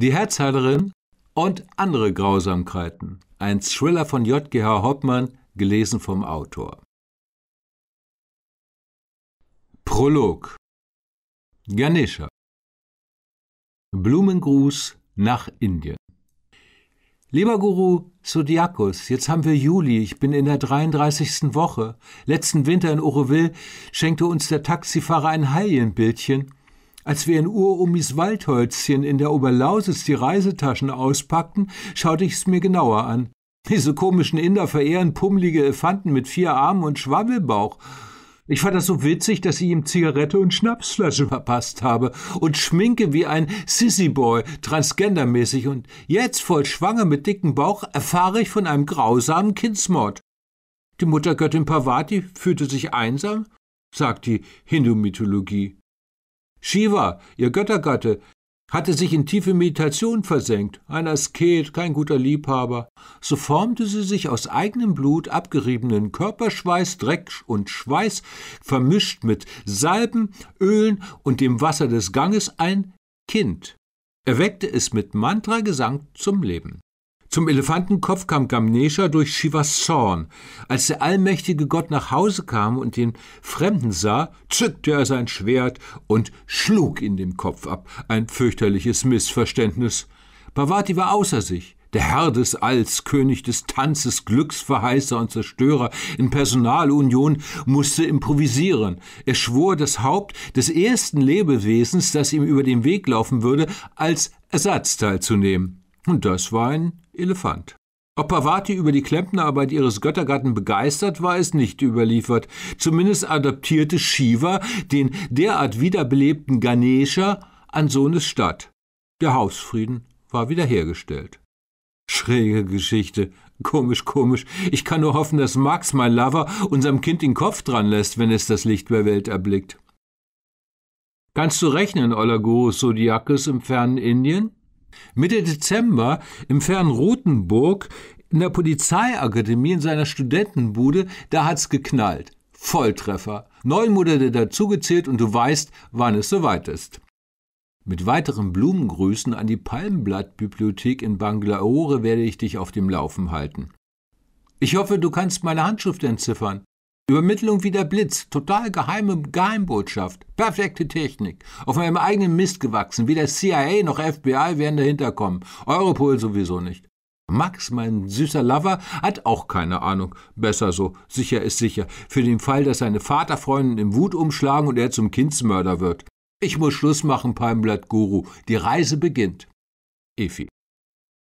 Die Herzheilerin und andere Grausamkeiten. Ein Thriller von J.G.H. Hoffmann, gelesen vom Autor. Prolog Ganesha Blumengruß nach Indien Lieber Guru Sudiakus, jetzt haben wir Juli, ich bin in der 33. Woche. Letzten Winter in Oroville schenkte uns der Taxifahrer ein Heiligenbildchen als wir in Urumis Waldhölzchen in der Oberlausitz die Reisetaschen auspackten, schaute ich es mir genauer an. Diese komischen Inder verehren pummelige Elefanten mit vier Armen und Schwabbelbauch. Ich fand das so witzig, dass ich ihm Zigarette und Schnapsflasche verpasst habe und Schminke wie ein Sissy-Boy, transgendermäßig und jetzt voll schwanger mit dickem Bauch erfahre ich von einem grausamen Kindsmord. Die Muttergöttin Parvati fühlte sich einsam, sagt die Hindu-Mythologie. Shiva, ihr Göttergatte, hatte sich in tiefe Meditation versenkt, ein Asket, kein guter Liebhaber. So formte sie sich aus eigenem Blut, abgeriebenen Körperschweiß, Dreck und Schweiß, vermischt mit Salben, Ölen und dem Wasser des Ganges, ein Kind, erweckte es mit Mantragesang zum Leben. Zum Elefantenkopf kam Gamnesha durch Shivas Zorn. Als der allmächtige Gott nach Hause kam und den Fremden sah, zückte er sein Schwert und schlug ihn dem Kopf ab. Ein fürchterliches Missverständnis. Bhavati war außer sich. Der Herr des Alls, König des Tanzes, Glücksverheißer und Zerstörer in Personalunion, musste improvisieren. Er schwor das Haupt des ersten Lebewesens, das ihm über den Weg laufen würde, als Ersatzteil zu nehmen. Und das war ein Elefant. Ob Pavati über die Klempnerarbeit ihres Göttergatten begeistert war, ist nicht überliefert. Zumindest adoptierte Shiva den derart wiederbelebten Ganesha an Sohnes Stadt. Der Hausfrieden war wiederhergestellt. Schräge Geschichte. Komisch, komisch. Ich kann nur hoffen, dass Max, mein Lover, unserem Kind den Kopf dran lässt, wenn es das Licht der Welt erblickt. Kannst du rechnen, Oller Guru Sodiakis im fernen Indien? Mitte Dezember im fernen Rothenburg in der Polizeiakademie in seiner Studentenbude, da hat's geknallt. Volltreffer. Neun Monate dazugezählt und du weißt, wann es soweit ist. Mit weiteren Blumengrüßen an die Palmblattbibliothek in Bangalore werde ich dich auf dem Laufen halten. Ich hoffe, du kannst meine Handschrift entziffern. Übermittlung wie der Blitz, total geheime Geheimbotschaft, perfekte Technik, auf meinem eigenen Mist gewachsen, weder CIA noch FBI werden dahinter kommen, Europol sowieso nicht. Max, mein süßer Lover, hat auch keine Ahnung. Besser so, sicher ist sicher, für den Fall, dass seine Vaterfreundin in Wut umschlagen und er zum Kindsmörder wird. Ich muss Schluss machen, Palmblatt Guru, die Reise beginnt. Efi.